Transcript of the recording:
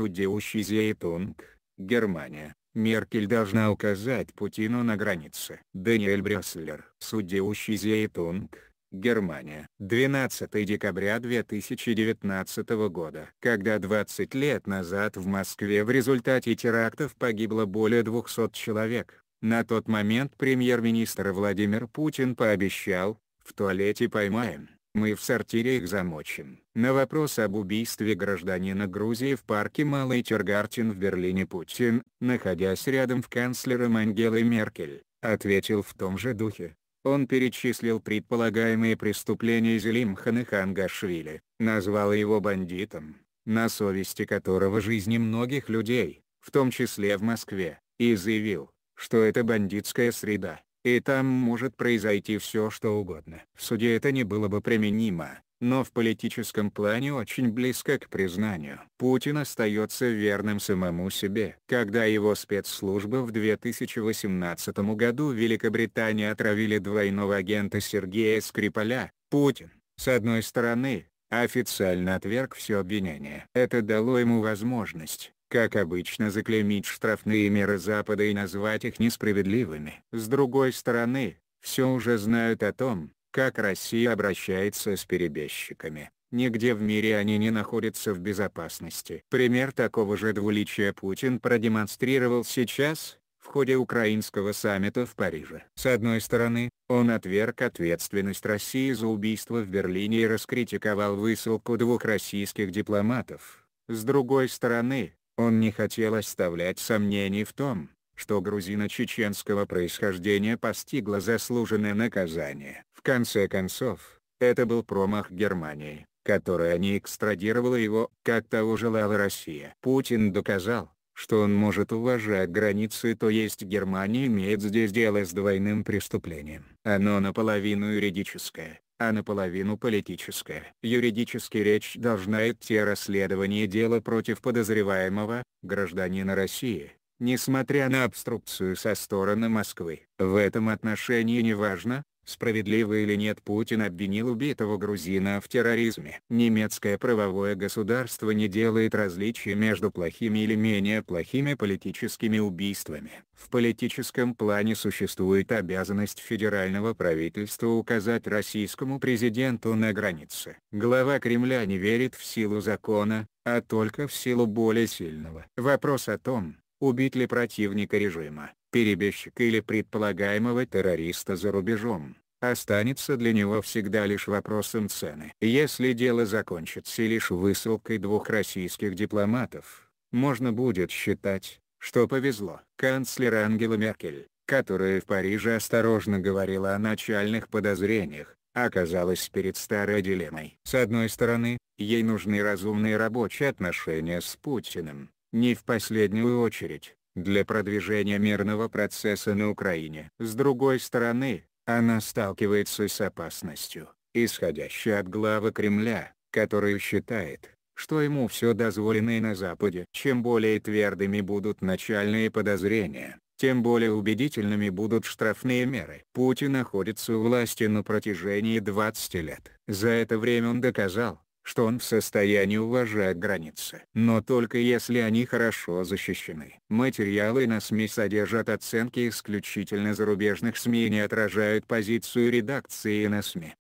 судеющий Зейтунг, Германия. Меркель должна указать Путину на границе. Даниэль Брюсселер, судеющий Зейтунг, Германия. 12 декабря 2019 года. Когда 20 лет назад в Москве в результате терактов погибло более 200 человек, на тот момент премьер-министр Владимир Путин пообещал, в туалете поймаем. Мы в сортире их замочим. На вопрос об убийстве гражданина Грузии в парке Малый Тергартен в Берлине Путин, находясь рядом с канцлером Ангелой Меркель, ответил в том же духе. Он перечислил предполагаемые преступления Зелимхана Хангашвили, назвал его бандитом, на совести которого жизни многих людей, в том числе в Москве, и заявил, что это бандитская среда, и там может произойти все что угодно. В суде это не было бы применимо, но в политическом плане очень близко к признанию. Путин остается верным самому себе. Когда его спецслужбы в 2018 году в Великобритании отравили двойного агента Сергея Скрипаля, Путин, с одной стороны, официально отверг все обвинения. Это дало ему возможность как обычно заклеймить штрафные меры Запада и назвать их несправедливыми. С другой стороны, все уже знают о том, как Россия обращается с перебежчиками. Нигде в мире они не находятся в безопасности. Пример такого же двуличия Путин продемонстрировал сейчас, в ходе украинского саммита в Париже. С одной стороны, он отверг ответственность России за убийство в Берлине и раскритиковал высылку двух российских дипломатов. С другой стороны, он не хотел оставлять сомнений в том, что грузино-чеченского происхождения постигла заслуженное наказание. В конце концов, это был промах Германии, которая не экстрадировала его, как того желала Россия. Путин доказал, что он может уважать границы, то есть Германия имеет здесь дело с двойным преступлением. Оно наполовину юридическое, а наполовину политическая. Юридически речь должна идти о расследовании дела против подозреваемого, гражданина России, несмотря на обструкцию со стороны Москвы. В этом отношении не важно. Справедливо или нет Путин обвинил убитого грузина в терроризме. Немецкое правовое государство не делает различия между плохими или менее плохими политическими убийствами. В политическом плане существует обязанность федерального правительства указать российскому президенту на границе. Глава Кремля не верит в силу закона, а только в силу более сильного. Вопрос о том, убить ли противника режима, перебежчика или предполагаемого террориста за рубежом останется для него всегда лишь вопросом цены. Если дело закончится лишь высылкой двух российских дипломатов, можно будет считать, что повезло. Канцлер Ангела Меркель, которая в Париже осторожно говорила о начальных подозрениях, оказалась перед старой дилеммой. С одной стороны, ей нужны разумные рабочие отношения с Путиным, не в последнюю очередь, для продвижения мирного процесса на Украине. С другой стороны, она сталкивается с опасностью, исходящей от главы Кремля, который считает, что ему все дозволено и на Западе. Чем более твердыми будут начальные подозрения, тем более убедительными будут штрафные меры. Путин находится у власти на протяжении 20 лет. За это время он доказал, что он в состоянии уважать границы. Но только если они хорошо защищены. Материалы на СМИ содержат оценки исключительно зарубежных СМИ и не отражают позицию редакции на СМИ.